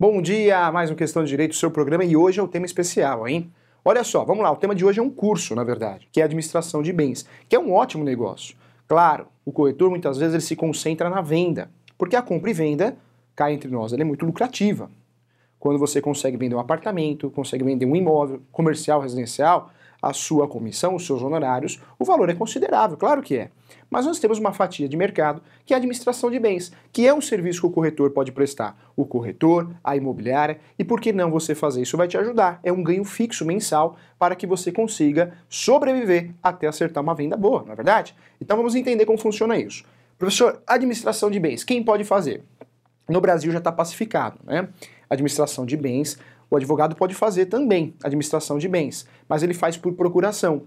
Bom dia, mais um Questão de Direito, seu programa, e hoje é um tema especial, hein? Olha só, vamos lá, o tema de hoje é um curso, na verdade, que é administração de bens, que é um ótimo negócio. Claro, o corretor muitas vezes ele se concentra na venda, porque a compra e venda, cá entre nós, ela é muito lucrativa. Quando você consegue vender um apartamento, consegue vender um imóvel comercial, residencial, a sua comissão, os seus honorários, o valor é considerável, claro que é. Mas nós temos uma fatia de mercado que é a administração de bens, que é um serviço que o corretor pode prestar. O corretor, a imobiliária, e por que não você fazer isso vai te ajudar? É um ganho fixo mensal para que você consiga sobreviver até acertar uma venda boa, não é verdade? Então vamos entender como funciona isso. Professor, administração de bens, quem pode fazer? No Brasil já está pacificado, né? Administração de bens, o advogado pode fazer também administração de bens, mas ele faz por procuração.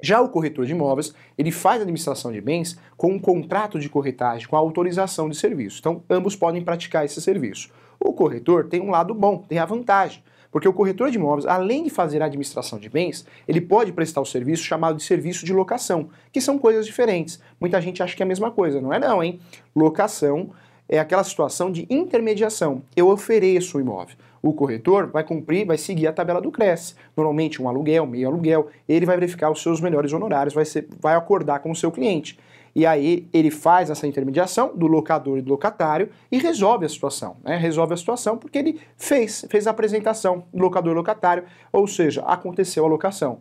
Já o corretor de imóveis, ele faz administração de bens com um contrato de corretagem, com a autorização de serviço. Então, ambos podem praticar esse serviço. O corretor tem um lado bom, tem a vantagem, porque o corretor de imóveis, além de fazer a administração de bens, ele pode prestar o serviço chamado de serviço de locação, que são coisas diferentes. Muita gente acha que é a mesma coisa, não é não, hein? Locação é aquela situação de intermediação. Eu ofereço o imóvel. O corretor vai cumprir, vai seguir a tabela do Cresce. Normalmente um aluguel, meio aluguel, ele vai verificar os seus melhores honorários, vai, ser, vai acordar com o seu cliente. E aí ele faz essa intermediação do locador e do locatário e resolve a situação. Né? Resolve a situação porque ele fez, fez a apresentação do locador e locatário, ou seja, aconteceu a locação.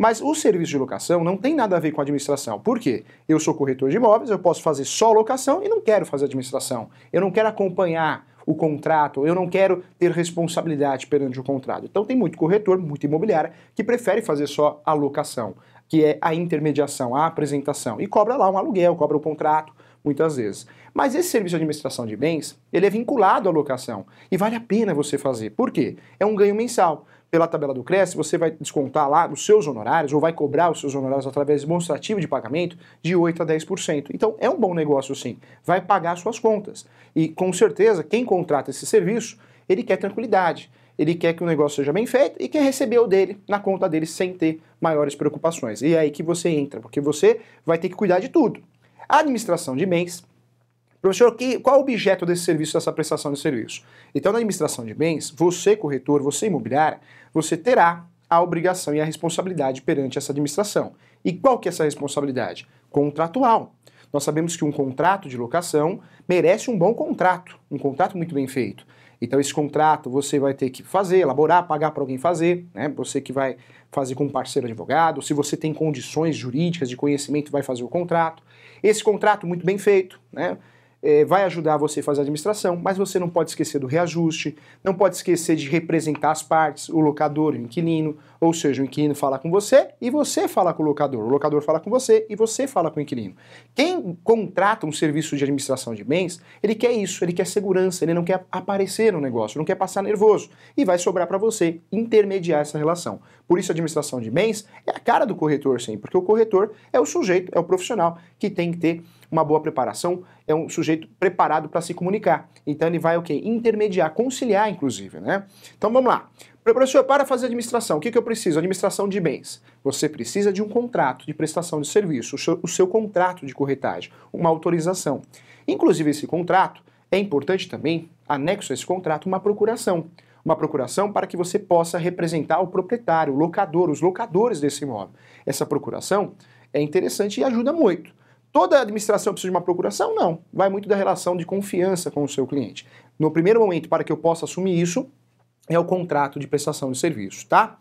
Mas o serviço de locação não tem nada a ver com a administração. Por quê? Eu sou corretor de imóveis, eu posso fazer só locação e não quero fazer administração. Eu não quero acompanhar o contrato, eu não quero ter responsabilidade perante o contrato. Então tem muito corretor, muito imobiliária, que prefere fazer só a locação, que é a intermediação, a apresentação, e cobra lá um aluguel, cobra o um contrato, muitas vezes. Mas esse serviço de administração de bens, ele é vinculado à locação, e vale a pena você fazer. Por quê? É um ganho mensal pela tabela do Cresce, você vai descontar lá os seus honorários, ou vai cobrar os seus honorários através de demonstrativo de pagamento, de 8% a 10%. Então é um bom negócio sim, vai pagar suas contas. E com certeza, quem contrata esse serviço, ele quer tranquilidade, ele quer que o negócio seja bem feito e quer receber o dele na conta dele sem ter maiores preocupações. E é aí que você entra, porque você vai ter que cuidar de tudo. A administração de bens, Professor, que, qual o objeto desse serviço, dessa prestação de serviço? Então, na administração de bens, você, corretor, você, imobiliária, você terá a obrigação e a responsabilidade perante essa administração. E qual que é essa responsabilidade? Contratual. Nós sabemos que um contrato de locação merece um bom contrato, um contrato muito bem feito. Então esse contrato você vai ter que fazer, elaborar, pagar para alguém fazer, né? Você que vai fazer com um parceiro advogado, se você tem condições jurídicas de conhecimento, vai fazer o contrato. Esse contrato muito bem feito, né? é, vai ajudar você a fazer a administração, mas você não pode esquecer do reajuste, não pode esquecer de representar as partes, o locador e o inquilino, ou seja, o inquilino fala com você e você fala com o locador, o locador fala com você e você fala com o inquilino. Quem contrata um serviço de administração de bens, ele quer isso, ele quer segurança, ele não quer aparecer no negócio, não quer passar nervoso e vai sobrar para você intermediar essa relação. Por isso a administração de bens é a cara do corretor sim, porque o corretor é o sujeito, é o profissional que tem que ter uma boa preparação, é um sujeito preparado para se comunicar. Então ele vai o quê? Intermediar, conciliar, inclusive, né? Então vamos lá. Professor, para fazer administração, o que, que eu preciso? Administração de bens. Você precisa de um contrato de prestação de serviço, o seu, o seu contrato de corretagem, uma autorização. Inclusive, esse contrato é importante também, anexo a esse contrato, uma procuração. Uma procuração para que você possa representar o proprietário, o locador, os locadores desse imóvel. Essa procuração é interessante e ajuda muito. Toda administração precisa de uma procuração? Não. Vai muito da relação de confiança com o seu cliente. No primeiro momento, para que eu possa assumir isso, é o contrato de prestação de serviço, tá?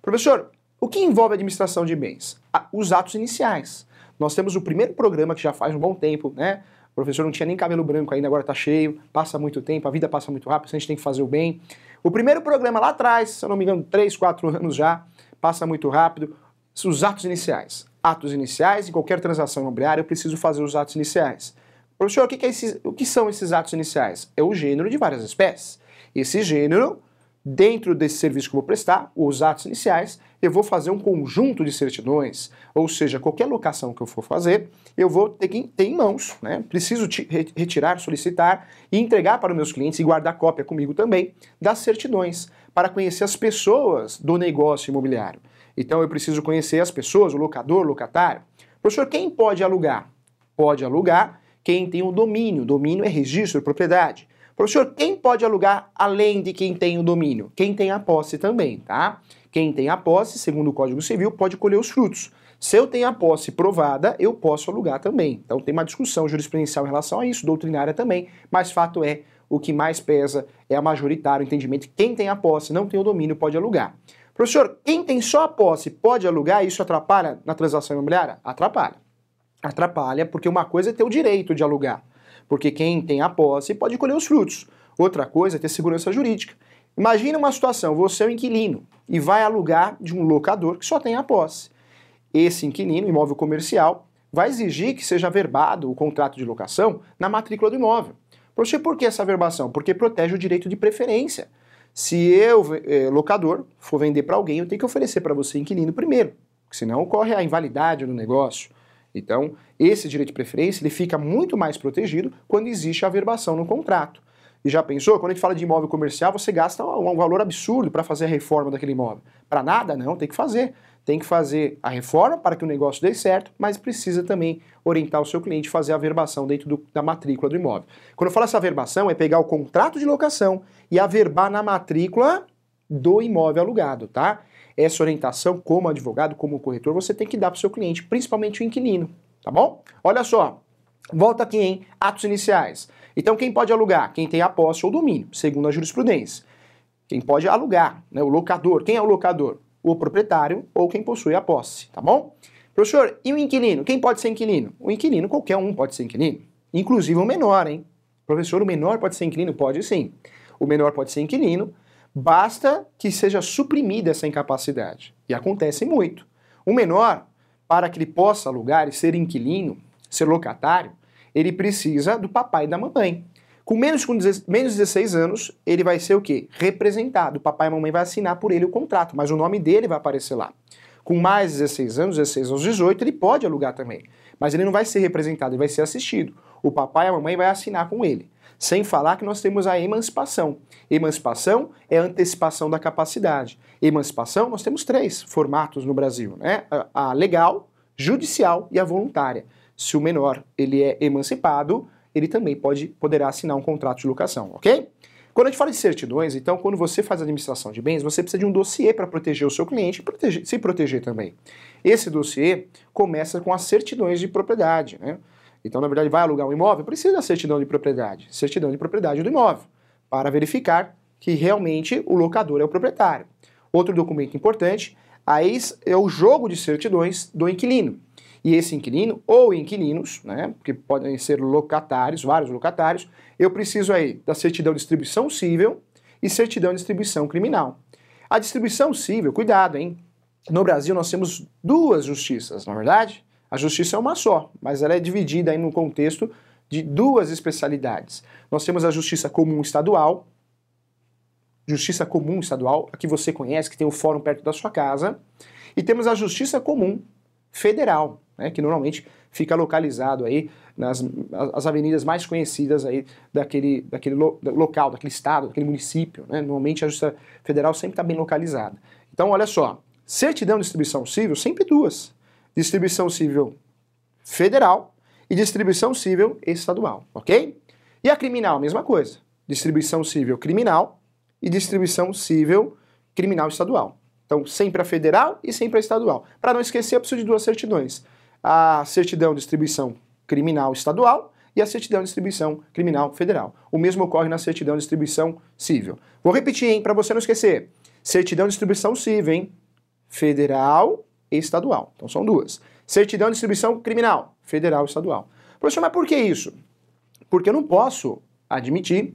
Professor, o que envolve a administração de bens? os atos iniciais. Nós temos o primeiro programa que já faz um bom tempo, né? O professor não tinha nem cabelo branco ainda, agora tá cheio, passa muito tempo, a vida passa muito rápido, então a gente tem que fazer o bem. O primeiro programa lá atrás, se eu não me engano, 3, 4 anos já, passa muito rápido, os atos iniciais atos iniciais, em qualquer transação imobiliária eu preciso fazer os atos iniciais. Professor, o que, que, é esses, o que são esses atos iniciais? É o gênero de várias espécies. Esse gênero, dentro desse serviço que eu vou prestar, os atos iniciais, eu vou fazer um conjunto de certidões, ou seja, qualquer locação que eu for fazer, eu vou ter que ter em mãos, né? preciso retirar, solicitar e entregar para os meus clientes e guardar cópia comigo também das certidões, para conhecer as pessoas do negócio imobiliário. Então eu preciso conhecer as pessoas, o locador, o locatário. Professor, quem pode alugar? Pode alugar quem tem o um domínio. Domínio é registro, de é propriedade. Professor, quem pode alugar além de quem tem o domínio? Quem tem a posse também, tá? Quem tem a posse, segundo o Código Civil, pode colher os frutos. Se eu tenho a posse provada, eu posso alugar também. Então tem uma discussão jurisprudencial em relação a isso, doutrinária também, mas fato é, o que mais pesa é a majoritária, o entendimento quem tem a posse, não tem o domínio, pode alugar. Professor, quem tem só a posse pode alugar e isso atrapalha na transação imobiliária? Atrapalha. Atrapalha porque uma coisa é ter o direito de alugar, porque quem tem a posse pode colher os frutos. Outra coisa é ter segurança jurídica. Imagina uma situação, você é um inquilino e vai alugar de um locador que só tem a posse. Esse inquilino, imóvel comercial, vai exigir que seja verbado o contrato de locação na matrícula do imóvel. Professor, por que essa verbação? Porque protege o direito de preferência. Se eu, é, locador, for vender para alguém, eu tenho que oferecer para você, inquilino, primeiro, porque senão ocorre a invalidade do negócio. Então, esse direito de preferência ele fica muito mais protegido quando existe a averbação no contrato. E já pensou? Quando a gente fala de imóvel comercial, você gasta um valor absurdo para fazer a reforma daquele imóvel. Para nada, não, tem que fazer tem que fazer a reforma para que o negócio dê certo, mas precisa também orientar o seu cliente a fazer a verbação dentro do, da matrícula do imóvel. Quando eu falo essa verbação, é pegar o contrato de locação e averbar na matrícula do imóvel alugado, tá? Essa orientação, como advogado, como corretor, você tem que dar para o seu cliente, principalmente o inquilino, tá bom? Olha só, volta aqui, em Atos iniciais. Então, quem pode alugar? Quem tem a posse ou domínio, segundo a jurisprudência. Quem pode alugar, né? O locador. Quem é o locador? o proprietário ou quem possui a posse, tá bom? Professor, e o inquilino? Quem pode ser inquilino? O inquilino, qualquer um pode ser inquilino. Inclusive o menor, hein? Professor, o menor pode ser inquilino? Pode sim. O menor pode ser inquilino, basta que seja suprimida essa incapacidade. E acontece muito. O menor, para que ele possa alugar e ser inquilino, ser locatário, ele precisa do papai e da mamãe. Com menos, com menos 16 anos, ele vai ser o quê? Representado. O papai e a mamãe vai assinar por ele o contrato, mas o nome dele vai aparecer lá. Com mais 16 anos, 16 aos 18, ele pode alugar também. Mas ele não vai ser representado, ele vai ser assistido. O papai e a mamãe vai assinar com ele. Sem falar que nós temos a emancipação. Emancipação é a antecipação da capacidade. Emancipação, nós temos três formatos no Brasil, né? A legal, judicial e a voluntária. Se o menor ele é emancipado, ele também pode, poderá assinar um contrato de locação, ok? Quando a gente fala de certidões, então, quando você faz administração de bens, você precisa de um dossiê para proteger o seu cliente e proteger, se proteger também. Esse dossiê começa com as certidões de propriedade, né? Então, na verdade, vai alugar um imóvel, precisa da certidão de propriedade, certidão de propriedade do imóvel, para verificar que realmente o locador é o proprietário. Outro documento importante aí é o jogo de certidões do inquilino e esse inquilino, ou inquilinos, né, que podem ser locatários, vários locatários, eu preciso aí da certidão de distribuição civil e certidão de distribuição criminal. A distribuição civil, cuidado, hein? No Brasil nós temos duas justiças, na é verdade? A justiça é uma só, mas ela é dividida aí no contexto de duas especialidades. Nós temos a justiça comum estadual, justiça comum estadual, a que você conhece, que tem o um fórum perto da sua casa, e temos a justiça comum federal né, que normalmente fica localizado aí nas as avenidas mais conhecidas aí daquele, daquele lo, local, daquele estado, daquele município. Né? Normalmente a Justiça Federal sempre está bem localizada. Então, olha só, certidão de distribuição civil, sempre duas. Distribuição civil federal e distribuição civil estadual, ok? E a criminal, mesma coisa. Distribuição civil criminal e distribuição civil criminal estadual. Então, sempre a federal e sempre a estadual. Para não esquecer, eu preciso de duas certidões a certidão de distribuição criminal estadual e a certidão de distribuição criminal federal. O mesmo ocorre na certidão de distribuição civil. Vou repetir, hein, para você não esquecer. Certidão de distribuição civil, hein? Federal e estadual. Então são duas. Certidão de distribuição criminal, federal e estadual. Professor, mas por que isso? Porque eu não posso admitir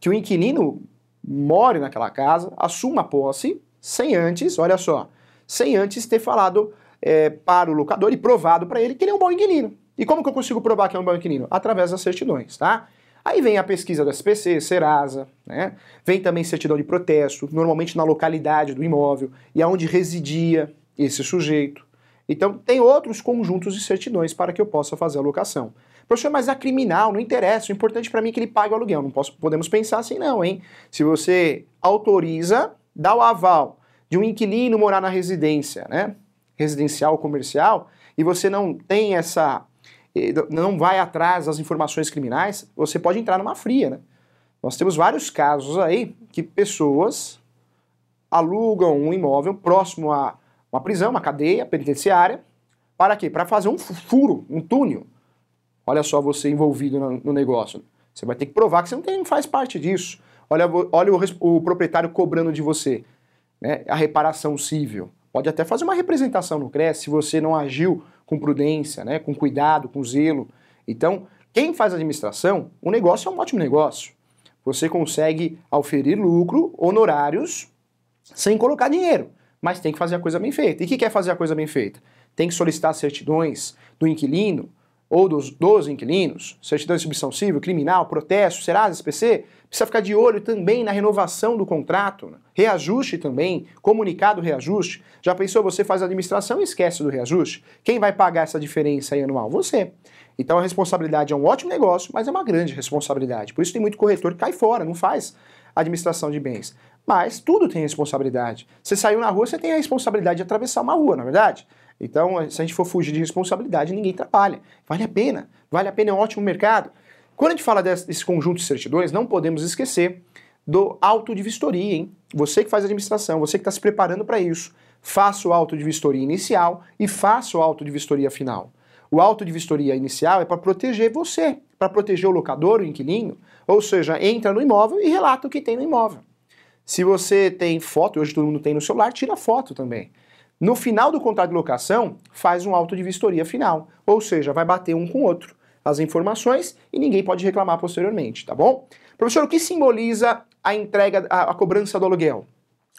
que o inquilino more naquela casa, assuma a posse, sem antes, olha só, sem antes ter falado é, para o locador e provado para ele que ele é um bom inquilino. E como que eu consigo provar que é um bom inquilino? Através das certidões, tá? Aí vem a pesquisa do SPC, Serasa, né? Vem também certidão de protesto, normalmente na localidade do imóvel e aonde residia esse sujeito. Então, tem outros conjuntos de certidões para que eu possa fazer a locação. Professor, mas a é criminal, não interessa, o importante para mim é que ele pague o aluguel. Não posso, podemos pensar assim não, hein? Se você autoriza, dá o aval de um inquilino morar na residência, né? residencial, comercial, e você não tem essa. Eh, não vai atrás das informações criminais, você pode entrar numa fria, né? Nós temos vários casos aí que pessoas alugam um imóvel próximo a uma prisão, uma cadeia penitenciária, para quê? Para fazer um furo, um túnel. Olha só você envolvido no negócio. Você vai ter que provar que você não, tem, faz parte disso. Olha, olha o, o proprietário cobrando de você né, a reparação civil pode até fazer uma representação no CRES se você não agiu com prudência, né, com cuidado, com zelo. Então, quem faz administração, o negócio é um ótimo negócio. Você consegue auferir lucro, honorários, sem colocar dinheiro, mas tem que fazer a coisa bem feita. E que quer fazer a coisa bem feita? Tem que solicitar certidões do inquilino, ou dos, dos inquilinos, certidão de substituição civil, criminal, protesto, será SPC, precisa ficar de olho também na renovação do contrato, né? reajuste também, comunicado reajuste. Já pensou, você faz a administração e esquece do reajuste? Quem vai pagar essa diferença aí anual? Você. Então a responsabilidade é um ótimo negócio, mas é uma grande responsabilidade. Por isso tem muito corretor que cai fora, não faz administração de bens. Mas tudo tem responsabilidade. Você saiu na rua, você tem a responsabilidade de atravessar uma rua, na é verdade? Então, se a gente for fugir de responsabilidade, ninguém trabalha. Vale a pena. Vale a pena, é um ótimo mercado. Quando a gente fala desse conjunto de certidões, não podemos esquecer do auto de vistoria, hein? Você que faz administração, você que está se preparando para isso, faça o auto de vistoria inicial e faça o auto de vistoria final. O auto de vistoria inicial é para proteger você, para proteger o locador, o inquilino, ou seja, entra no imóvel e relata o que tem no imóvel. Se você tem foto, hoje todo mundo tem no celular, tira foto também. No final do contrato de locação, faz um auto de vistoria final, ou seja, vai bater um com o outro as informações e ninguém pode reclamar posteriormente, tá bom? Professor, o que simboliza a entrega, a, a cobrança do aluguel?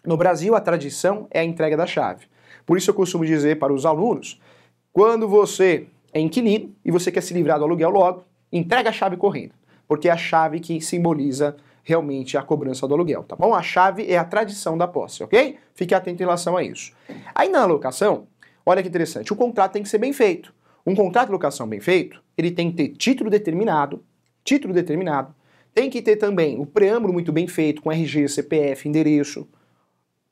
No Brasil, a tradição é a entrega da chave. Por isso eu costumo dizer para os alunos, quando você é inquilino e você quer se livrar do aluguel logo, entrega a chave correndo, porque é a chave que simboliza realmente a cobrança do aluguel, tá bom? A chave é a tradição da posse, ok? Fique atento em relação a isso. Aí na locação, olha que interessante, o contrato tem que ser bem feito. Um contrato de locação bem feito, ele tem que ter título determinado, título determinado, tem que ter também o preâmbulo muito bem feito, com RG, CPF, endereço.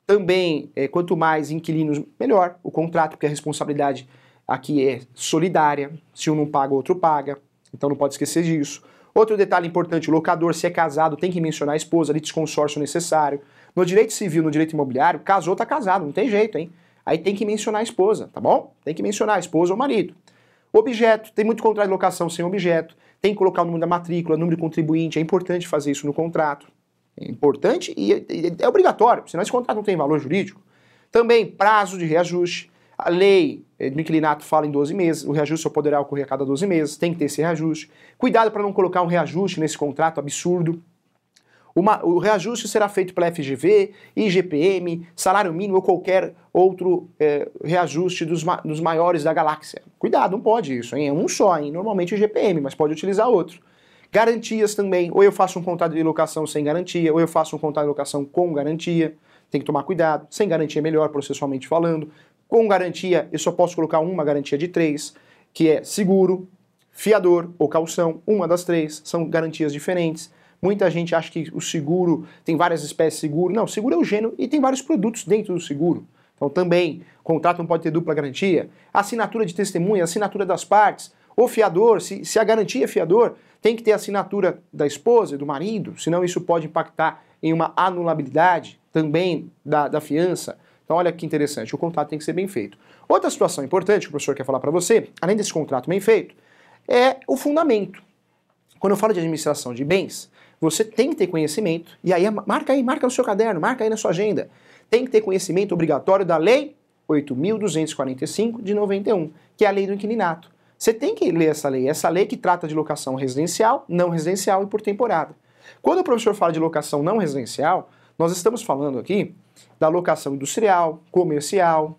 Também, é, quanto mais inquilinos, melhor o contrato, porque a responsabilidade aqui é solidária. Se um não paga, o outro paga. Então não pode esquecer disso. Outro detalhe importante, o locador, se é casado, tem que mencionar a esposa, litisconsórcio necessário. No direito civil, no direito imobiliário, casou, tá casado, não tem jeito, hein? Aí tem que mencionar a esposa, tá bom? Tem que mencionar a esposa ou o marido. Objeto, tem muito contrato de locação sem objeto, tem que colocar o número da matrícula, número de contribuinte, é importante fazer isso no contrato. É importante e é, é obrigatório, senão esse contrato não tem valor jurídico. Também prazo de reajuste, a lei é, do inquilinato fala em 12 meses, o reajuste só poderá ocorrer a cada 12 meses, tem que ter esse reajuste. Cuidado para não colocar um reajuste nesse contrato absurdo. Uma, o reajuste será feito pela FGV, IGPM, salário mínimo ou qualquer outro é, reajuste dos, ma dos maiores da galáxia. Cuidado, não pode isso, hein? É um só, hein? Normalmente IGPM, é mas pode utilizar outro. Garantias também, ou eu faço um contrato de locação sem garantia, ou eu faço um contrato de locação com garantia. Tem que tomar cuidado, sem garantia é melhor, processualmente falando. Com garantia, eu só posso colocar uma garantia de três, que é seguro, fiador ou calção, uma das três, são garantias diferentes. Muita gente acha que o seguro tem várias espécies de seguro. Não, seguro é o gênero e tem vários produtos dentro do seguro. Então também, contrato não pode ter dupla garantia. Assinatura de testemunha, assinatura das partes. O fiador, se, se a garantia é fiador, tem que ter assinatura da esposa, do marido, senão isso pode impactar em uma anulabilidade também da, da fiança. Então, olha que interessante, o contrato tem que ser bem feito. Outra situação importante que o professor quer falar para você, além desse contrato bem feito, é o fundamento. Quando eu falo de administração de bens, você tem que ter conhecimento, e aí é marca aí, marca no seu caderno, marca aí na sua agenda. Tem que ter conhecimento obrigatório da Lei 8.245 de 91, que é a lei do inquilinato. Você tem que ler essa lei, essa lei que trata de locação residencial, não residencial e por temporada. Quando o professor fala de locação não residencial, nós estamos falando aqui da locação industrial, comercial,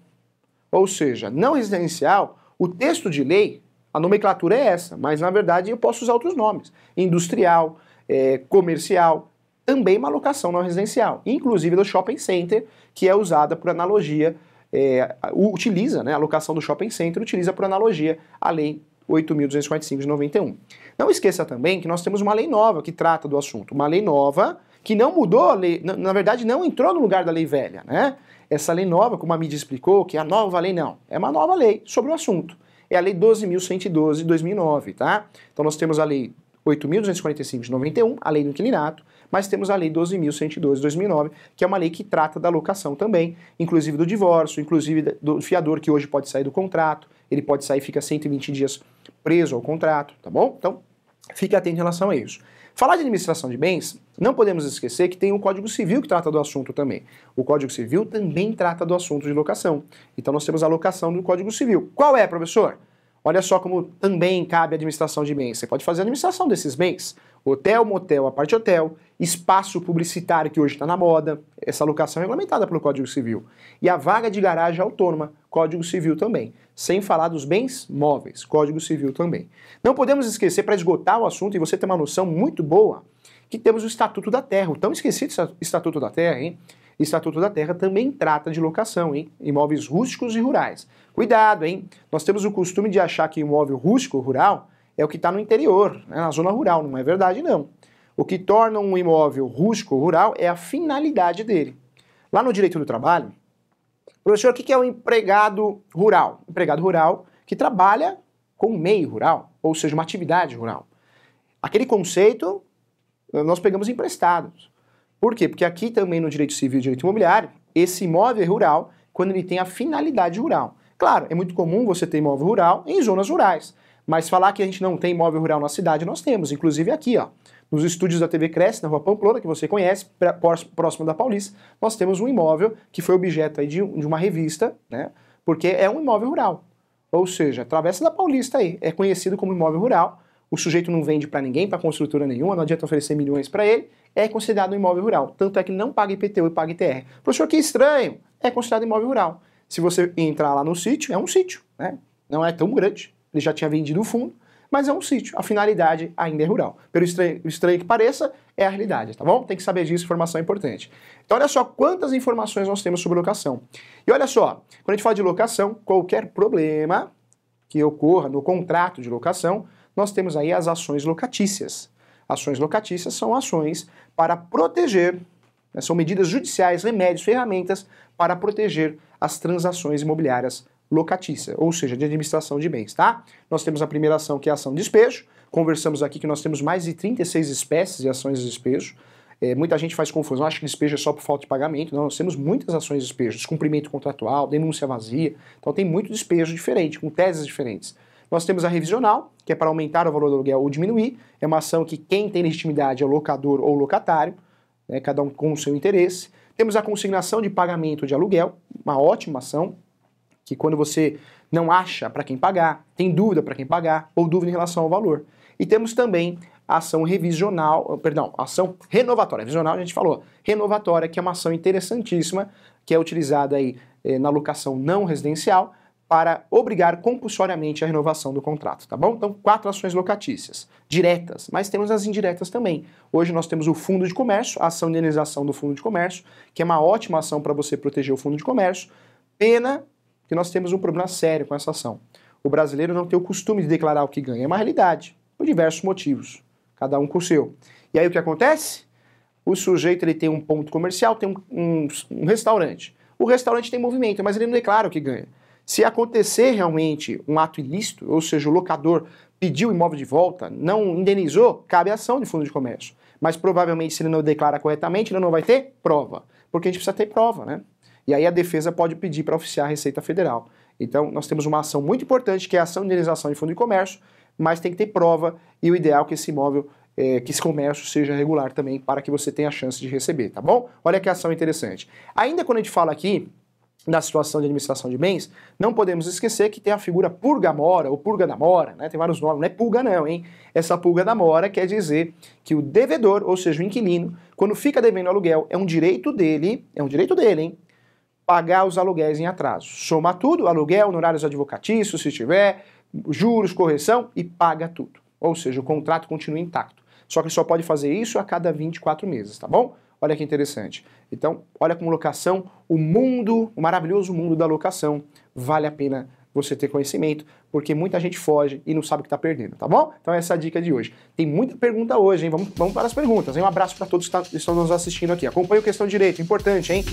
ou seja, não residencial. O texto de lei, a nomenclatura é essa, mas na verdade eu posso usar outros nomes: industrial, é, comercial, também uma locação não residencial, inclusive do shopping center, que é usada por analogia, é, utiliza, né, a locação do shopping center utiliza por analogia a lei 8.245 de 91. Não esqueça também que nós temos uma lei nova que trata do assunto, uma lei nova que não mudou a lei, na, verdade não entrou no lugar da lei velha, né? Essa lei nova, como a mídia explicou, que é a nova lei não, é uma nova lei sobre o assunto. É a lei 12.112 de 2009, tá? Então nós temos a lei 8.245 de 91, a lei do inquilinato, mas temos a Lei 12.112 de 2009, que é uma lei que trata da locação também, inclusive do divórcio, inclusive do fiador que hoje pode sair do contrato, ele pode sair e fica 120 dias preso ao contrato, tá bom? Então, fique atento em relação a isso. Falar de administração de bens, não podemos esquecer que tem o Código Civil que trata do assunto também. O Código Civil também trata do assunto de locação. Então nós temos a locação do Código Civil. Qual é, professor? Olha só como também cabe a administração de bens. Você pode fazer a administração desses bens hotel, motel, a parte hotel, espaço publicitário que hoje está na moda, essa locação é regulamentada pelo Código Civil. E a vaga de garagem autônoma, Código Civil também. Sem falar dos bens móveis, Código Civil também. Não podemos esquecer, para esgotar o assunto e você ter uma noção muito boa, que temos o Estatuto da Terra, o tão esquecido Estatuto da Terra, hein? Estatuto da Terra também trata de locação, hein? Imóveis rústicos e rurais. Cuidado, hein? Nós temos o costume de achar que imóvel rústico, rural, é o que está no interior, né, na zona rural, não é verdade não. O que torna um imóvel rústico rural é a finalidade dele. Lá no direito do trabalho, professor, o que é o um empregado rural? Empregado rural que trabalha com meio rural, ou seja, uma atividade rural. Aquele conceito eh, nós pegamos emprestados. Por quê? Porque aqui também no direito civil e direito imobiliário, esse imóvel é rural, quando ele tem a finalidade rural. Claro, é muito comum você ter imóvel rural em zonas rurais. Mas falar que a gente não tem imóvel rural na cidade, nós temos, inclusive aqui, ó, nos estúdios da TV Cresce, na rua Pamplona, que você conhece, próximo da Paulista, nós temos um imóvel que foi objeto aí de, de uma revista, né? Porque é um imóvel rural. Ou seja, Travessa da Paulista aí é conhecido como imóvel rural. O sujeito não vende para ninguém, para construtora nenhuma, não adianta oferecer milhões para ele, é considerado um imóvel rural. Tanto é que ele não paga IPTU e paga ITR. Professor, que estranho! É considerado imóvel rural. Se você entrar lá no sítio, é um sítio, né? Não é tão grande, ele já tinha vendido o fundo, mas é um sítio, a finalidade ainda é rural. Pelo estranho, estranho que pareça, é a realidade, tá bom? Tem que saber disso, informação é importante. Então olha só quantas informações nós temos sobre locação. E olha só, quando a gente fala de locação, qualquer problema que ocorra no contrato de locação, nós temos aí as ações locatícias. Ações locatícias são ações para proteger, né, são medidas judiciais, remédios, ferramentas para proteger as transações imobiliárias locatícia, ou seja, de administração de bens, tá? Nós temos a primeira ação que é a ação de despejo. Conversamos aqui que nós temos mais de 36 espécies de ações de despejo. É, muita gente faz confusão, acha que despejo é só por falta de pagamento. Não, nós temos muitas ações de despejo, descumprimento contratual, denúncia vazia. Então tem muito despejo diferente, com teses diferentes. Nós temos a revisional, que é para aumentar o valor do aluguel ou diminuir. É uma ação que quem tem legitimidade é locador ou locatário, né, cada um com o seu interesse. Temos a consignação de pagamento de aluguel, uma ótima ação, que quando você não acha para quem pagar, tem dúvida para quem pagar ou dúvida em relação ao valor. E temos também a ação revisional, ah, perdão, ação renovatória. Revisional a gente falou, renovatória, que é uma ação interessantíssima, que é utilizada aí eh, na locação não residencial para obrigar compulsoriamente a renovação do contrato, tá bom? Então, quatro ações locatícias, diretas, mas temos as indiretas também. Hoje nós temos o Fundo de Comércio, a ação de indenização do Fundo de Comércio, que é uma ótima ação para você proteger o Fundo de Comércio. Pena porque nós temos um problema sério com essa ação. O brasileiro não tem o costume de declarar o que ganha, é uma realidade, por diversos motivos, cada um com o seu. E aí o que acontece? O sujeito ele tem um ponto comercial, tem um, um, um restaurante. O restaurante tem movimento, mas ele não declara o que ganha. Se acontecer realmente um ato ilícito, ou seja, o locador pediu o imóvel de volta, não indenizou, cabe a ação de fundo de comércio. Mas provavelmente, se ele não declara corretamente, ele não vai ter prova. Porque a gente precisa ter prova, né? E aí a defesa pode pedir para oficiar a Receita Federal. Então, nós temos uma ação muito importante, que é a ação de indenização de fundo de comércio, mas tem que ter prova e o ideal é que esse imóvel, é, que esse comércio seja regular também, para que você tenha a chance de receber, tá bom? Olha que ação interessante. Ainda quando a gente fala aqui da situação de administração de bens, não podemos esquecer que tem a figura púrga-mora, ou purga da mora, né? Tem vários nomes, não é pulga não, hein? Essa pulga da mora quer dizer que o devedor, ou seja, o inquilino, quando fica devendo aluguel, é um direito dele, é um direito dele, hein? pagar os aluguéis em atraso. Soma tudo, aluguel, honorários advocatícios, se tiver, juros, correção e paga tudo. Ou seja, o contrato continua intacto. Só que só pode fazer isso a cada 24 meses, tá bom? Olha que interessante. Então, olha como locação, o mundo, o maravilhoso mundo da locação, vale a pena você ter conhecimento, porque muita gente foge e não sabe o que está perdendo, tá bom? Então essa é a dica de hoje. Tem muita pergunta hoje, hein? Vamos, vamos para as perguntas. Hein? Um abraço para todos que tá, estão nos assistindo aqui. Acompanhe o Questão Direito, importante, hein?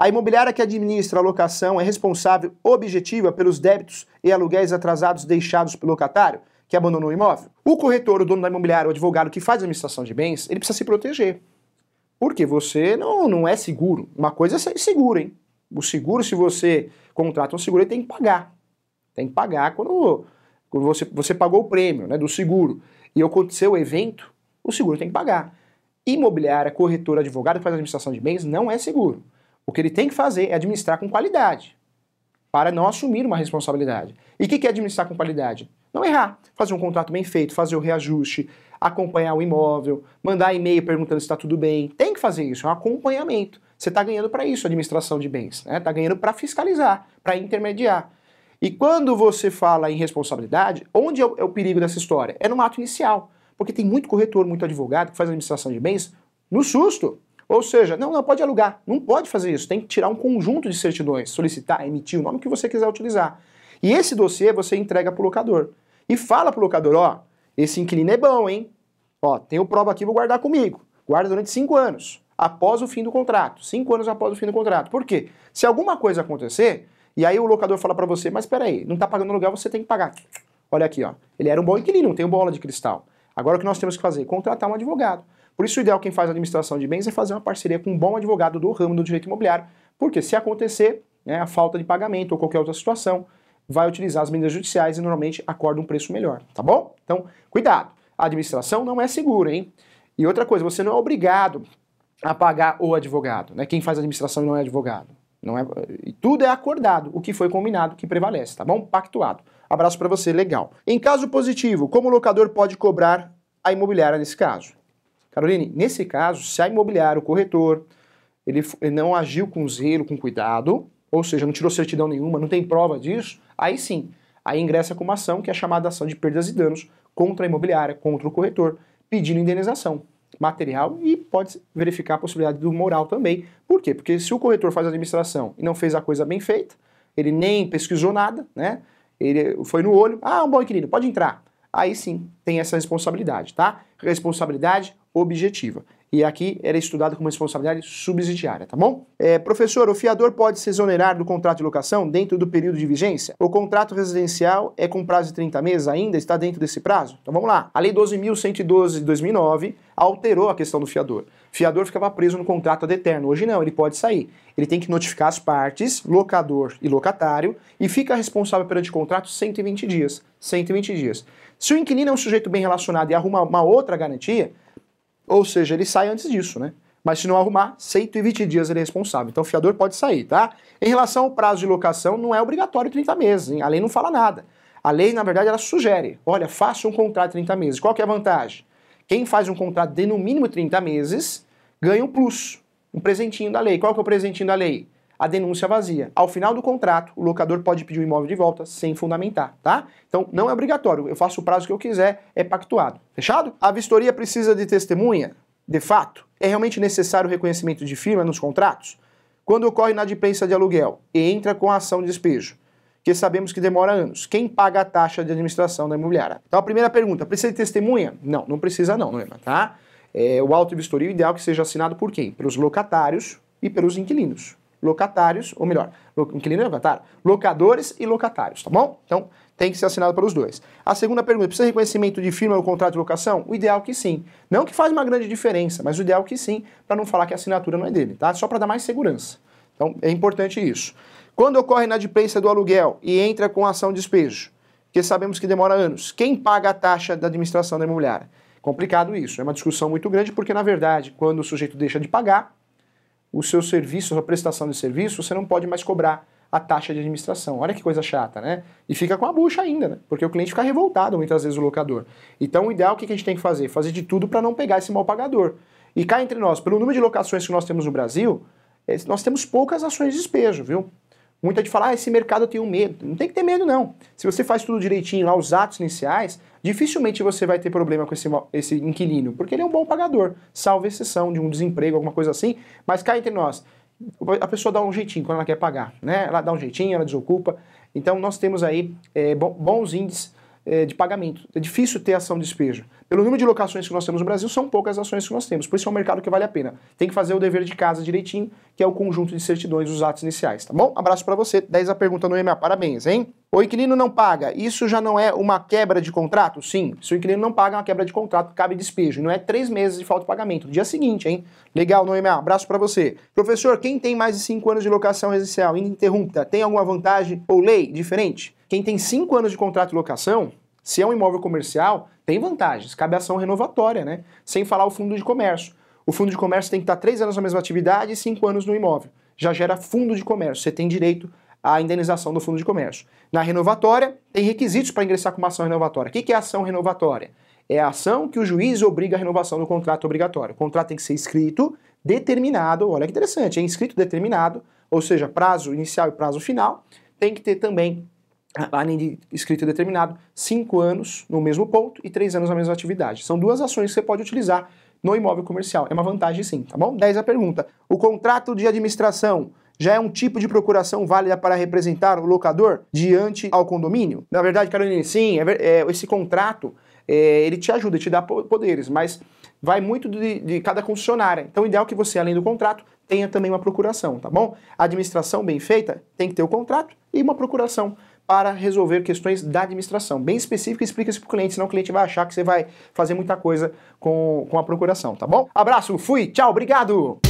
A imobiliária que administra a locação é responsável objetiva pelos débitos e aluguéis atrasados deixados pelo locatário que abandonou o imóvel. O corretor, o dono da imobiliária, o advogado que faz a administração de bens, ele precisa se proteger. Porque você não, não é seguro. Uma coisa é ser seguro, hein? O seguro, se você contrata um seguro, ele tem que pagar. Tem que pagar quando, quando você, você pagou o prêmio né, do seguro e aconteceu o evento, o seguro tem que pagar. Imobiliária, corretora, advogado que faz administração de bens não é seguro. O que ele tem que fazer é administrar com qualidade, para não assumir uma responsabilidade. E o que, que é administrar com qualidade? Não errar, fazer um contrato bem feito, fazer o reajuste, acompanhar o imóvel, mandar e-mail perguntando se está tudo bem. Tem que fazer isso, é um acompanhamento. Você está ganhando para isso, administração de bens. Está né? Tá ganhando para fiscalizar, para intermediar. E quando você fala em responsabilidade, onde é o, é o perigo dessa história? É no ato inicial. Porque tem muito corretor, muito advogado que faz administração de bens no susto. Ou seja, não, não pode alugar, não pode fazer isso, tem que tirar um conjunto de certidões, solicitar, emitir o nome que você quiser utilizar. E esse dossiê você entrega para o locador. E fala para o locador, ó, esse inquilino é bom, hein? Ó, tenho prova aqui, vou guardar comigo. Guarda durante cinco anos, após o fim do contrato. Cinco anos após o fim do contrato. Por quê? Se alguma coisa acontecer, e aí o locador fala para você, mas peraí, não está pagando aluguel, você tem que pagar. Olha aqui, ó, ele era um bom inquilino, não tem bola de cristal. Agora o que nós temos que fazer? Contratar um advogado. Por isso, o ideal quem faz administração de bens é fazer uma parceria com um bom advogado do ramo do direito imobiliário, porque se acontecer né, a falta de pagamento ou qualquer outra situação, vai utilizar as medidas judiciais e normalmente acorda um preço melhor, tá bom? Então, cuidado. A administração não é segura, hein? E outra coisa, você não é obrigado a pagar o advogado, né? Quem faz administração não é advogado. Não é, tudo é acordado, o que foi combinado que prevalece, tá bom? Pactuado. Abraço para você, legal. Em caso positivo, como o locador pode cobrar a imobiliária nesse caso? Caroline, nesse caso, se a imobiliária, o corretor, ele não agiu com zelo, com cuidado, ou seja, não tirou certidão nenhuma, não tem prova disso, aí sim, aí ingressa com uma ação que é chamada ação de perdas e danos contra a imobiliária, contra o corretor, pedindo indenização material e pode verificar a possibilidade do moral também. Por quê? Porque se o corretor faz a administração e não fez a coisa bem feita, ele nem pesquisou nada, né? Ele foi no olho, ah, um bom inquilino, pode entrar aí sim tem essa responsabilidade, tá? Responsabilidade objetiva. E aqui era é estudado como responsabilidade subsidiária, tá bom? É, professor, o fiador pode se exonerar do contrato de locação dentro do período de vigência? O contrato residencial é com prazo de 30 meses ainda? Está dentro desse prazo? Então vamos lá. A Lei 12.112 de 2009 alterou a questão do fiador. O fiador ficava preso no contrato ad eterno. Hoje não, ele pode sair. Ele tem que notificar as partes, locador e locatário, e fica responsável perante o contrato 120 dias. 120 dias. Se o inquilino é um sujeito bem relacionado e arruma uma outra garantia, ou seja, ele sai antes disso, né? Mas se não arrumar, 120 dias ele é responsável. Então o fiador pode sair, tá? Em relação ao prazo de locação, não é obrigatório 30 meses, hein? a lei não fala nada. A lei, na verdade, ela sugere, olha, faça um contrato de 30 meses. Qual que é a vantagem? Quem faz um contrato de no mínimo 30 meses, ganha um plus, um presentinho da lei. Qual que é o presentinho da lei? a denúncia vazia. Ao final do contrato, o locador pode pedir o imóvel de volta sem fundamentar, tá? Então não é obrigatório, eu faço o prazo que eu quiser, é pactuado. Fechado? A vistoria precisa de testemunha? De fato, é realmente necessário o reconhecimento de firma nos contratos? Quando ocorre na inadimplência de aluguel e entra com a ação de despejo, que sabemos que demora anos, quem paga a taxa de administração da imobiliária? Então a primeira pergunta, precisa de testemunha? Não, não precisa não, Noema, tá? É, o auto-vistoria ideal é que seja assinado por quem? Pelos locatários e pelos inquilinos locatários, ou melhor, inquilino e locatário, locadores e locatários, tá bom? Então, tem que ser assinado para os dois. A segunda pergunta, precisa de reconhecimento de firma no contrato de locação? O ideal é que sim. Não que faz uma grande diferença, mas o ideal é que sim, para não falar que a assinatura não é dele, tá? Só para dar mais segurança. Então, é importante isso. Quando ocorre na inadimplência do aluguel e entra com ação de despejo, que sabemos que demora anos, quem paga a taxa da administração da imobiliária? Complicado isso, é uma discussão muito grande, porque na verdade, quando o sujeito deixa de pagar, o seu serviço, a sua prestação de serviço, você não pode mais cobrar a taxa de administração. Olha que coisa chata, né? E fica com a bucha ainda, né? Porque o cliente fica revoltado muitas vezes o locador. Então, o ideal o que a gente tem que fazer? Fazer de tudo para não pegar esse mal pagador. E cá entre nós, pelo número de locações que nós temos no Brasil, é, nós temos poucas ações de despejo, viu? Muita gente fala, ah, esse mercado eu tenho medo. Não tem que ter medo, não. Se você faz tudo direitinho lá, os atos iniciais, dificilmente você vai ter problema com esse, esse inquilino, porque ele é um bom pagador, salvo exceção de um desemprego, alguma coisa assim. Mas cá entre nós, a pessoa dá um jeitinho quando ela quer pagar, né? Ela dá um jeitinho, ela desocupa. Então nós temos aí é, bons índices é, de pagamento. É difícil ter ação de despejo. Pelo número de locações que nós temos no Brasil, são poucas ações que nós temos. Por isso é um mercado que vale a pena. Tem que fazer o dever de casa direitinho, que é o conjunto de certidões dos atos iniciais, tá bom? Abraço para você. 10 a pergunta, no Noemi. Parabéns, hein? O inquilino não paga, isso já não é uma quebra de contrato? Sim, se o inquilino não paga, é uma quebra de contrato, cabe despejo. Não é três meses de falta de pagamento, no dia seguinte, hein? Legal, Noemi, abraço para você. Professor, quem tem mais de cinco anos de locação residencial ininterrupta, tem alguma vantagem ou lei diferente? Quem tem cinco anos de contrato de locação, se é um imóvel comercial, tem vantagens, cabe ação renovatória, né? Sem falar o fundo de comércio. O fundo de comércio tem que estar três anos na mesma atividade e cinco anos no imóvel. Já gera fundo de comércio, você tem direito a indenização do fundo de comércio. Na renovatória, tem requisitos para ingressar com uma ação renovatória. O que é ação renovatória? É a ação que o juiz obriga a renovação do contrato obrigatório. O contrato tem que ser escrito, determinado, olha que interessante, é inscrito determinado, ou seja, prazo inicial e prazo final, tem que ter também, além de escrito determinado, cinco anos no mesmo ponto e três anos na mesma atividade. São duas ações que você pode utilizar no imóvel comercial. É uma vantagem sim, tá bom? 10 a pergunta. O contrato de administração já é um tipo de procuração válida para representar o locador diante ao condomínio? Na verdade, Carolina, sim, é, é, esse contrato é, ele te ajuda, te dá poderes, mas vai muito de, de cada concessionária. Então, o ideal é que você, além do contrato, tenha também uma procuração, tá bom? A administração bem feita tem que ter o contrato e uma procuração para resolver questões da administração. Bem específica, explica isso para o cliente, senão o cliente vai achar que você vai fazer muita coisa com, com a procuração, tá bom? Abraço, fui, tchau, obrigado!